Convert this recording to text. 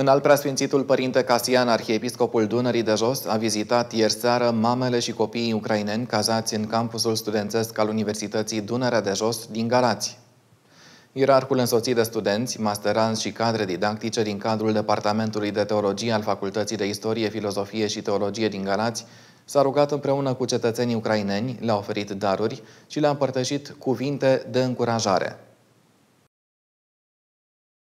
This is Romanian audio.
În al preasfințitul părinte Casian, arhiepiscopul Dunării de Jos, a vizitat ieri seară mamele și copiii ucraineni cazați în campusul studențesc al Universității Dunărea de Jos din Galați. Ierarhul însoțit de studenți, masteranți și cadre didactice din cadrul Departamentului de Teologie al Facultății de Istorie, Filozofie și Teologie din Galați, s-a rugat împreună cu cetățenii ucraineni, le-a oferit daruri și le-a împărtășit cuvinte de încurajare.